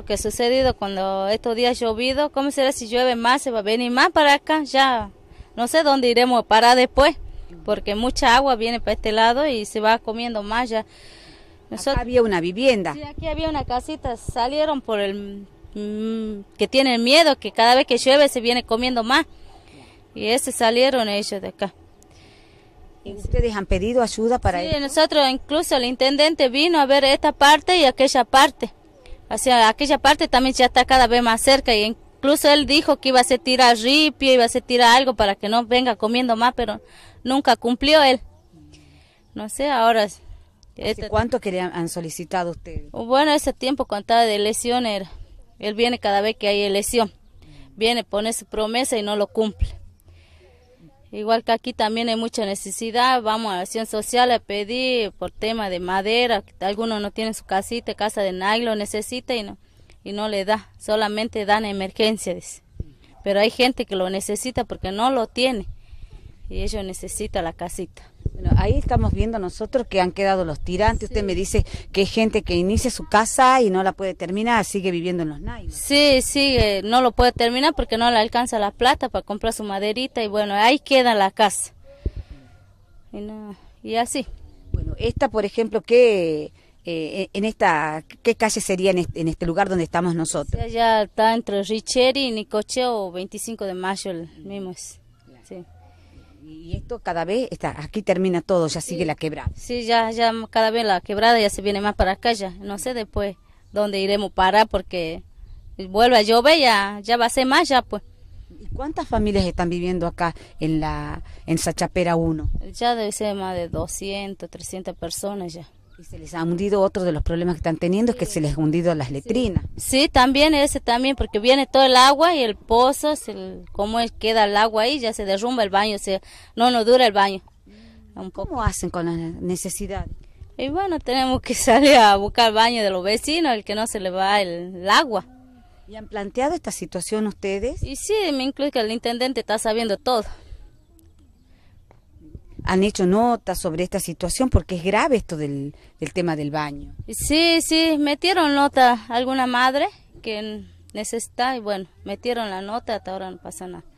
lo que ha sucedido cuando estos días ha llovido. ¿Cómo será si llueve más? Se va a venir más para acá. Ya no sé dónde iremos para después, porque mucha agua viene para este lado y se va comiendo más ya. Nosotros, había una vivienda. Sí, aquí había una casita. Salieron por el mm, que tienen miedo que cada vez que llueve se viene comiendo más. Y ese salieron ellos de acá. ¿Y ustedes han pedido ayuda para sí, nosotros incluso el intendente vino a ver esta parte y aquella parte aquella parte también ya está cada vez más cerca y e incluso él dijo que iba a se tirar ripio, iba a se tirar algo para que no venga comiendo más, pero nunca cumplió él. No sé, ahora... Este ¿Cuánto han, solicitado ustedes? Bueno, ese tiempo contaba de lesión era. Él viene cada vez que hay lesión. Viene, pone su promesa y no lo cumple. Igual que aquí también hay mucha necesidad, vamos a la acción social a pedir por tema de madera, algunos no tienen su casita, casa de lo necesita y no, y no le da, solamente dan emergencias. Pero hay gente que lo necesita porque no lo tiene y ellos necesitan la casita. Bueno, ahí estamos viendo nosotros que han quedado los tirantes. Usted me dice que hay gente que inicia su casa y no la puede terminar, sigue viviendo en los naipes. Sí, sigue, no lo puede terminar porque no le alcanza la plata para comprar su maderita y bueno, ahí queda la casa. Y, así. Bueno, esta, por ejemplo, ¿qué, eh, en esta, ¿qué calle sería en este, lugar donde estamos nosotros? está entre Richeri y Nicocheo, 25 de mayo, el mismo es. Y esto cada vez está, aquí termina todo, ya sigue la quebrada. Sí, ya, ya cada vez la quebrada ya se viene más para acá ya. No sé después dónde iremos para porque vuelve a llover ya, ya va a ser más ya pues. ¿Y cuántas familias están viviendo acá en la en Sachapera 1? Ya debe ser más de 200, 300 personas ya. Y se les ha hundido otro de los problemas que están teniendo, es que se les ha hundido las letrinas. Sí, también ese también, porque viene todo el agua y el pozo, como queda el agua ahí, ya se derrumba el baño, se, no nos dura el baño. Mm. ¿Cómo hacen con la necesidad? Y bueno, tenemos que salir a buscar el baño de los vecinos, el que no se le va el, agua. ¿Y han planteado esta situación ustedes? Y sí, me incluye que el intendente está sabiendo todo han hecho notas sobre esta situación porque es grave esto del, del tema del baño. Sí, sí, metieron nota alguna madre que necesita y bueno, metieron la nota, hasta ahora no pasa nada.